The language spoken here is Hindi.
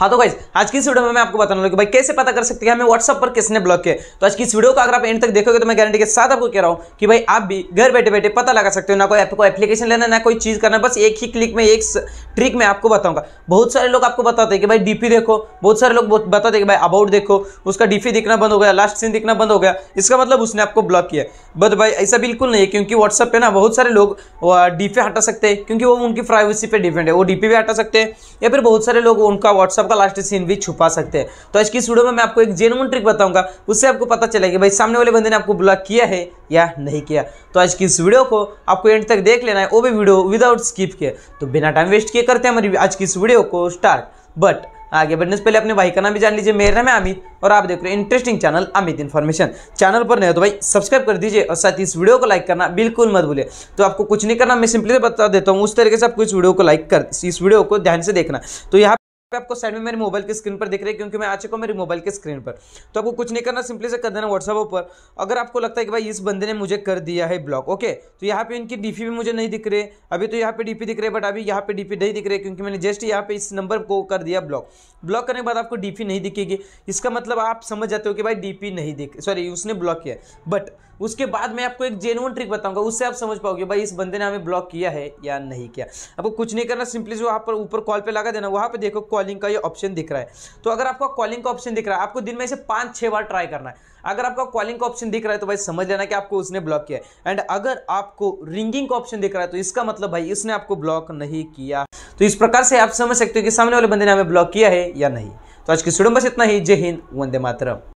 हाँ तो गाइज आज की इस वीडियो में मैं आपको बताने कि भाई कैसे पता कर सकते हैं हमें व्हाट्सअप पर किसने ब्लॉक किया तो आज की इस वीडियो को अगर आप एंड तक देखोगे तो मैं गारंटी के साथ आपको कह रहा हूँ कि भाई आप भी घर बैठे बैठे पता लगा सकते हो ना कोई आपको एप्लीकेशन लेना ना कोई चीज़ करना बस एक ही क्लिक में एक ट्रिक मैं आपको बताऊंगा बहुत सारे लोग आपको बताते हैं कि भाई डीपी देखो बहुत सारे लोग बताते हैं कि भाई अबाउट देखो उसका डीपी दिखना बंद हो गया लास्ट सीन दिखना बंद हो गया इसका मतलब उसने आपको ब्लॉक किया बट भाई ऐसा बिल्कुल नहीं है क्योंकि व्हाट्सअप पे ना बहुत सारे लोग डीपी हटा सकते हैं क्योंकि वो उनकी प्राइवेसी पर डिपेंड है वो डीपी भी हटा सकते हैं या फिर बहुत सारे लोग उनका व्हाट्सअप का लास्ट सीन भी छुपा सकते हैं तो आज की इस वीडियो में मैं आपको एक जेनुअन ट्रिक बताऊंगा उससे आपको पता चलेगा भाई सामने वाले बंदे ने आपको ब्लॉक किया है या नहीं किया तो आज की इस वीडियो को आपको एंड तक देख लेना है वो भी वीडियो विदाउट स्किप किया तो बिना टाइम वेस्ट किए करते हैं हमारी आज की इस वीडियो को स्टार्ट बट आगे बढ़ने से पहले अपने भाई का नाम भी जान लीजिए मेरा नाम है अमित और आप देख रहे हैं interesting channel Amit information channel पर नहीं हो तो भाई सब्सक्राइब कर दीजिए और साथ ही इस वीडियो को लाइक करना बिल्कुल मत भूलिए तो आपको कुछ नहीं करना मैं सिंपली बता देता हूँ उस तरीके से आपको इस वीडियो को लाइक कर इस वीडियो को ध्यान से देखना तो यहाँ पे आपको साइड में मेरे मोबाइल की स्क्रीन पर दिख रही है क्योंकि मैं आ चुका हूँ मेरे मोबाइल की स्क्रीन पर तो आपको कुछ नहीं करना सिंपली से कर देना व्हाट्सअप ऊपर अगर आपको लगता है कि भाई इस बंदे ने मुझे कर दिया है ब्लॉक ओके तो यहाँ पे इनकी डीपी भी मुझे नहीं दिख रहे अभी तो यहाँ पे डीपी दिख रहे बट अभी यहाँ पे डीपी नहीं दिख रहे क्योंकि मैंने जस्ट यहाँ पे इस नंबर को कर दिया ब्लॉक ब्लॉक करने के बाद आपको डीपी नहीं दिखेगी इसका मतलब आप समझ जाते हो कि भाई डीपी नहीं दिख सॉरी उसने ब्लॉक किया बट उसके बाद मैं आपको एक जेनुअन ट्रिक बताऊंगा उससे आप समझ पाओगे भाई इस बंदे ने हमें ब्लॉक किया है या नहीं किया आपको कुछ नहीं करना सिंपली जो आप पर ऊपर कॉल पे लगा देना वहां पे देखो कॉलिंग का ये ऑप्शन दिख रहा है तो अगर आपका कॉलिंग का ऑप्शन दिख रहा है आपको दिन में से पांच छह बार ट्राई करना है अगर आपका कॉलिंग का ऑप्शन दिख रहा है तो भाई समझ लेना कि आपको उसने ब्लॉक किया है एंड अगर आपको रिंगिंग का ऑप्शन दिख रहा है तो इसका मतलब भाई इसने आपको ब्लॉक नहीं किया तो इस प्रकार से आप समझ सकते हो कि सामने वाले बंदे ने हमें ब्लॉक किया है या नहीं तो आज की सुडम बस इतना ही जय हिंद वंदे मातरम